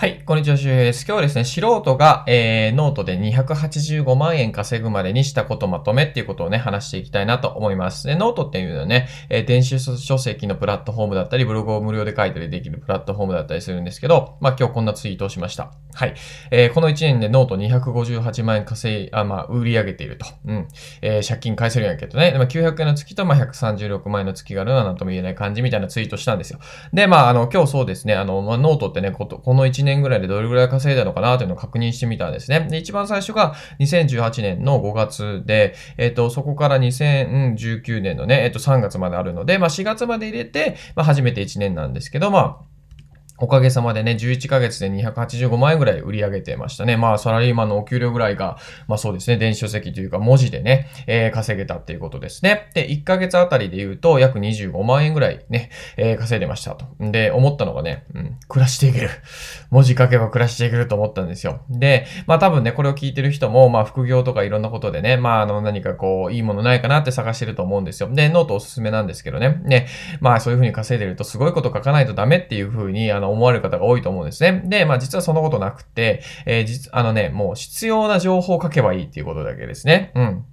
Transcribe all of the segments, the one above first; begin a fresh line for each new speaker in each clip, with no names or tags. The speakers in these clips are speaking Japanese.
はい、こんにちは、周平です。今日はですね、素人が、えー、ノートで285万円稼ぐまでにしたことまとめっていうことをね、話していきたいなと思います。で、ノートっていうのはね、えー、電子書籍のプラットフォームだったり、ブログを無料で書いたりできるプラットフォームだったりするんですけど、まあ今日こんなツイートをしました。はい。えー、この1年でノート258万円稼い、あ、まあ、売り上げていると。うん。えー、借金返せるんやけどね、まあ、900円の月と、まあ、136万円の月があるのはなんとも言えない感じみたいなツイートしたんですよ。で、まあ、あの、今日そうですね、あの、まあ、ノートってね、この1年年ぐらいでどれぐらい稼いだのかなというのを確認してみたんですね。で、一番最初が2018年の5月で、えっ、ー、と、そこから2019年のね、えっ、ー、と、3月まであるので、まあ、4月まで入れて、まあ、初めて1年なんですけど、まあ、おかげさまでね、11ヶ月で285万円ぐらい売り上げてましたね。まあ、サラリーマンのお給料ぐらいが、まあそうですね、電子書籍というか文字でね、えー、稼げたっていうことですね。で、1ヶ月あたりで言うと、約25万円ぐらいね、えー、稼いでましたと。で、思ったのがね、うん、暮らしていける。文字書けば暮らしていけると思ったんですよ。で、まあ多分ね、これを聞いてる人も、まあ副業とかいろんなことでね、まああの、何かこう、いいものないかなって探してると思うんですよ。で、ノートおすすめなんですけどね。ね、まあそういう風に稼いでるとすごいこと書かないとダメっていう風に、あの、思われる方が多いと思うんですね。で、まあ実はそんなことなくて、えー、実、あのね、もう必要な情報を書けばいいっていうことだけですね。うん。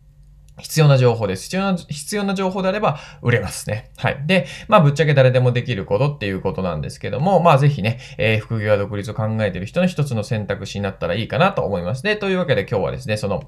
必要な情報です。必要な、必要な情報であれば売れますね。はい。で、まあ、ぶっちゃけ誰でもできることっていうことなんですけども、まあ、ぜひね、えー、副業や独立を考えてる人の一つの選択肢になったらいいかなと思います。で、というわけで今日はですね、その、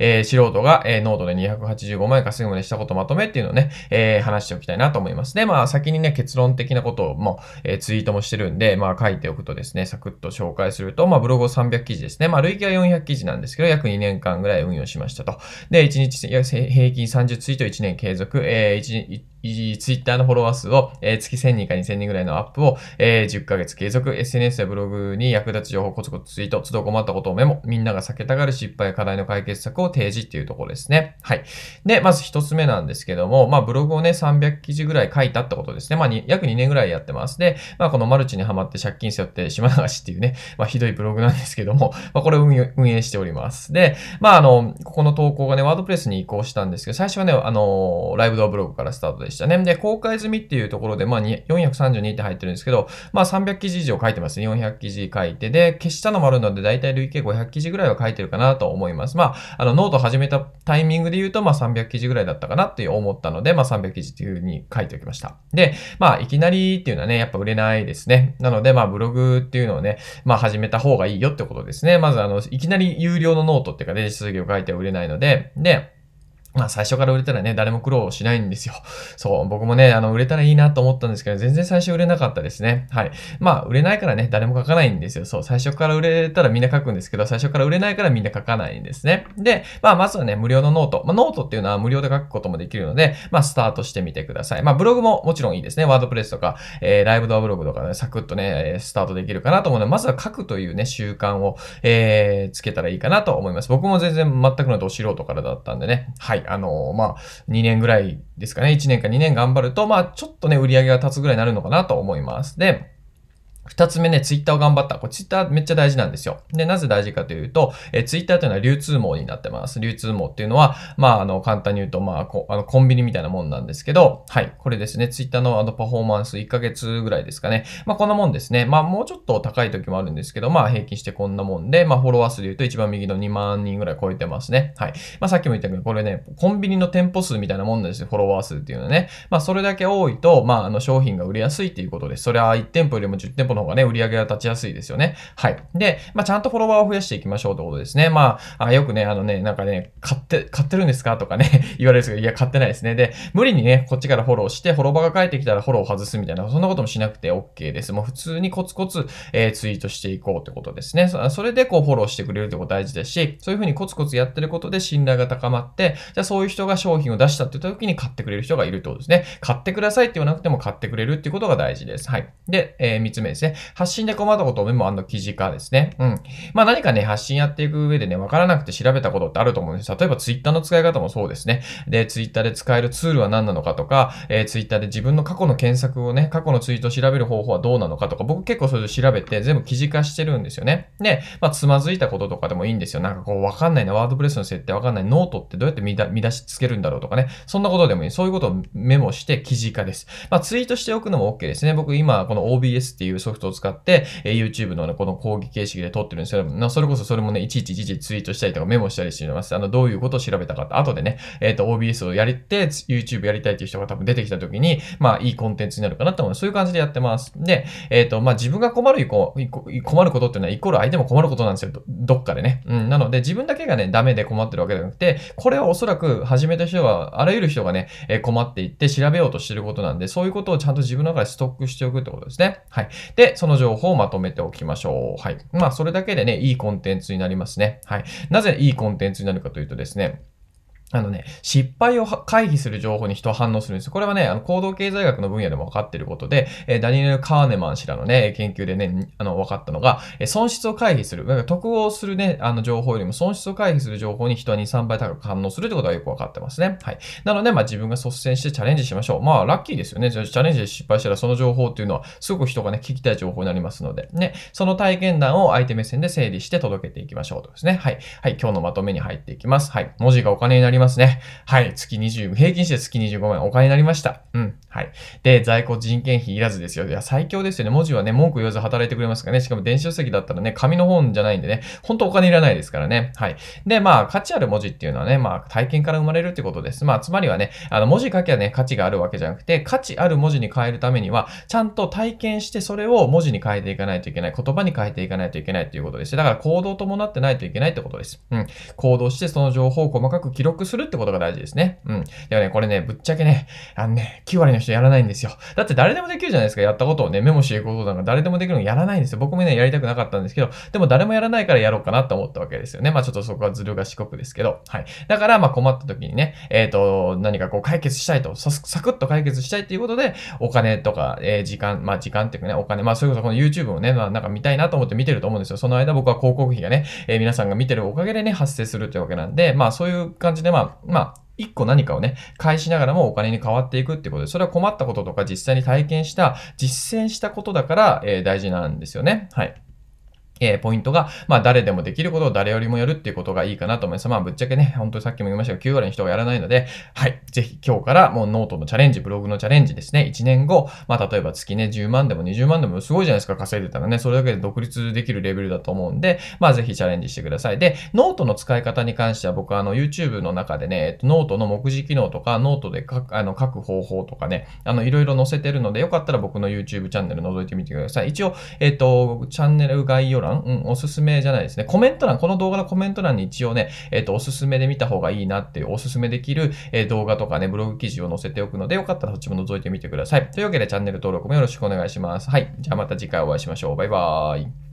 えー、素人が、えー、ノートで285万円稼ぐまでしたことまとめっていうのをね、えー、話しておきたいなと思います。で、まあ、先にね、結論的なことをも、えー、ツイートもしてるんで、まあ、書いておくとですね、サクッと紹介すると、まあ、ブログを300記事ですね。まあ、累計は400記事なんですけど、約2年間ぐらい運用しましたと。で、1日平均30ツイート1年継続、えー、1, ツイッターのフォロワー数を、えー、月1000人か2000人ぐらいのアップを、えー、10ヶ月継続、SNS やブログに役立つ情報コツコツツイート、都度困ったことをメモ、みんなが避けたがる失敗や課題の解決策を提示っていうところですね。はい。で、まず一つ目なんですけども、まあブログをね、300記事ぐらい書いたってことですね。まあ約2年ぐらいやってます。で、まあこのマルチにはまって借金背負って島流しっていうね、まあひどいブログなんですけども、まあこれを運営しております。で、まああの、ここの投稿がね、ワードプレスに移行したんですけど、最初はね、あの、ライブドアブログからスタートででしたね。で、公開済みっていうところで、まあ、432って入ってるんですけど、まあ、300記事以上書いてますね。400記事書いて、で、消したのもあるので、だいたい累計500記事ぐらいは書いてるかなと思います。まあ、あの、ノート始めたタイミングで言うと、まあ、300記事ぐらいだったかなって思ったので、まあ、300記事っていうふうに書いておきました。で、まあ、いきなりっていうのはね、やっぱ売れないですね。なので、まあ、ブログっていうのをね、まあ、始めた方がいいよってことですね。まず、あの、いきなり有料のノートっていうか、レジタルを書いては売れないので、で、まあ最初から売れたらね、誰も苦労しないんですよ。そう、僕もね、あの、売れたらいいなと思ったんですけど、全然最初売れなかったですね。はい。まあ、売れないからね、誰も書かないんですよ。そう、最初から売れたらみんな書くんですけど、最初から売れないからみんな書かないんですね。で、まあ、まずはね、無料のノート。まあ、ノートっていうのは無料で書くこともできるので、まあ、スタートしてみてください。まあ、ブログももちろんいいですね。ワードプレスとか、えー、ライブドアブログとかね、サクッとね、スタートできるかなと思うので、まずは書くというね、習慣を、えー、つけたらいいかなと思います。僕も全然全くのど素人からだったんでね。はい。あの、まあ、2年ぐらいですかね、1年か2年頑張ると、まあ、ちょっとね、売り上げが立つぐらいになるのかなと思います。で、二つ目ね、ツイッターを頑張った。これツイッターめっちゃ大事なんですよ。で、なぜ大事かというと、えツイッターというのは流通網になってます。流通網っていうのは、まあ、あの、簡単に言うと、まあ、こあのコンビニみたいなもんなんですけど、はい、これですね、ツイッターのあのパフォーマンス1ヶ月ぐらいですかね。まあ、こんなもんですね。まあ、もうちょっと高い時もあるんですけど、まあ、平均してこんなもんで、まあ、フォロワー数で言うと一番右の2万人ぐらい超えてますね。はい。まあ、さっきも言ったけど、これね、コンビニの店舗数みたいなもんですよ、フォロワー数っていうのはね。まあ、それだけ多いと、まあ、あの、商品が売れやすいっていうことです。それは1店舗よりも10店舗の方がね、売り上げが立ちやすいですよね。はい。で、まあ、ちゃんとフォロワーを増やしていきましょうってことですね。まあ、あよくね、あのね、なんかね、買って、買ってるんですかとかね、言われるんですけど、いや、買ってないですね。で、無理にね、こっちからフォローして、フォロワーが返ってきたらフォローを外すみたいな、そんなこともしなくて OK です。もう普通にコツコツ、えー、ツイートしていこうってことですね。それでこうフォローしてくれるってこと大事ですし、そういうふうにコツコツやってることで信頼が高まって、じゃあそういう人が商品を出したって言った時に買ってくれる人がいるってことですね。買ってくださいって言わなくても買ってくれるっていうことが大事です。はい。で、えー、3つ目ですね。ね。発信で困ったことをメモ記事化ですね。うん。まあ何かね、発信やっていく上でね、わからなくて調べたことってあると思うんです。例えば Twitter の使い方もそうですね。で、Twitter で使えるツールは何なのかとか、えー、Twitter で自分の過去の検索をね、過去のツイートを調べる方法はどうなのかとか、僕結構それで調べて全部記事化してるんですよね。で、まあつまずいたこととかでもいいんですよ。なんかこう、わかんないな、ワードプレスの設定わかんない、ノートってどうやって見出しつけるんだろうとかね。そんなことでもいい。そういうことをメモして記事化です。まあツイートしておくのも OK ですね。僕今この OBS っていうソフトを使って、え YouTube のね、この講義形式で撮ってるんですよ。なそれこそそれもね、いちいちいちいちツイートしたりとかメモしたりしてます。あの、どういうことを調べたかって。後でね、えっ、ー、と、OBS をやりて、YouTube やりたいっていう人が多分出てきた時に、まあ、いいコンテンツになるかなと思う。そういう感じでやってます。で、えっ、ー、と、まあ、自分が困る困ることっていうのは、イコール相手も困ることなんですよ。どっかでね。うん。なので、自分だけがね、ダメで困ってるわけじゃなくて、これはおそらく始めた人は、あらゆる人がね、え困っていって調べようとしてることなんで、そういうことをちゃんと自分の中でストックしておくってことですね。はい。で、その情報をまとめておきましょう。はい。まあ、それだけでね、いいコンテンツになりますね。はい。なぜいいコンテンツになるかというとですね、あのね、失敗を回避する情報に人は反応するんです。これはね、あの行動経済学の分野でも分かっていることで、えー、ダニエル・カーネマン氏らのね、研究でね、あの分かったのが、えー、損失を回避する、なんか得をするね、あの情報よりも損失を回避する情報に人は2、3倍高く反応するってことがよく分かってますね。はい。なので、まあ自分が率先してチャレンジしましょう。まあラッキーですよね。チャレンジで失敗したらその情報っていうのはすごく人がね、聞きたい情報になりますので、ね、その体験談を相手目線で整理して届けていきましょうとですね。はい。はい、今日のまとめに入っていきます。はい。文字がお金になりりますね。はい。月20、平均して月25万円お金になりました。うん。はい。で、在庫人件費いらずですよ。いや、最強ですよね。文字はね、文句言わず働いてくれますからね。しかも電子書籍だったらね、紙の本じゃないんでね、ほんとお金いらないですからね。はい。で、まあ、価値ある文字っていうのはね、まあ、体験から生まれるってことです。まあ、つまりはね、あの、文字書きゃね、価値があるわけじゃなくて、価値ある文字に変えるためには、ちゃんと体験してそれを文字に変えていかないといけない。言葉に変えていかないといけないっていうことです。だから行動を伴ってないといけないってことです。うん。行動してその情報を細かく記録するってことが大事ですね。うん。ではね、これね、ぶっちゃけね、あのね、9割の人やらないんですよ。だって誰でもできるじゃないですか。やったことをね、メモしていくことなんか誰でもできるのやらないんですよ。僕もね、やりたくなかったんですけど、でも誰もやらないからやろうかなと思ったわけですよね。まあちょっとそこはずる四国ですけど。はい。だから、まあ困った時にね、えっ、ー、と、何かこう解決したいと、サクッと解決したいっていうことで、お金とか、えー、時間、まあ時間っていうかね、お金、まあそれこそこの YouTube をね、まあなんか見たいなと思って見てると思うんですよ。その間僕は広告費がね、えー、皆さんが見てるおかげでね、発生するというわけなんで、まあそういう感じで、まは、まあ、一個何かをね、返しながらもお金に変わっていくってことで、それは困ったこととか実際に体験した、実践したことだから、えー、大事なんですよね。はい。えー、ポイントが、まあ、誰でもできることを誰よりもやるっていうことがいいかなと思います。まあ、ぶっちゃけね、本当にさっきも言いましたが、9割の人がやらないので、はい、ぜひ今日からもうノートのチャレンジ、ブログのチャレンジですね、1年後、まあ、例えば月ね、10万でも20万でもすごいじゃないですか、稼いでたらね、それだけで独立できるレベルだと思うんで、まあ、ぜひチャレンジしてください。で、ノートの使い方に関しては、僕はあの、YouTube の中でね、えっと、ノートの目次機能とか、ノートで書くあの書く方法とかね、あの、いろいろ載せてるので、よかったら僕の YouTube チャンネル覗いてみてください。一応、えっと、チャンネル概要欄欄、うん、おすすめじゃないですね。コメント欄、この動画のコメント欄に一応ね、えっ、ー、と、おすすめで見た方がいいなっていう、おすすめできる、え動画とかね、ブログ記事を載せておくので、よかったらそっちも覗いてみてください。というわけで、チャンネル登録もよろしくお願いします。はい。じゃあまた次回お会いしましょう。バイバーイ。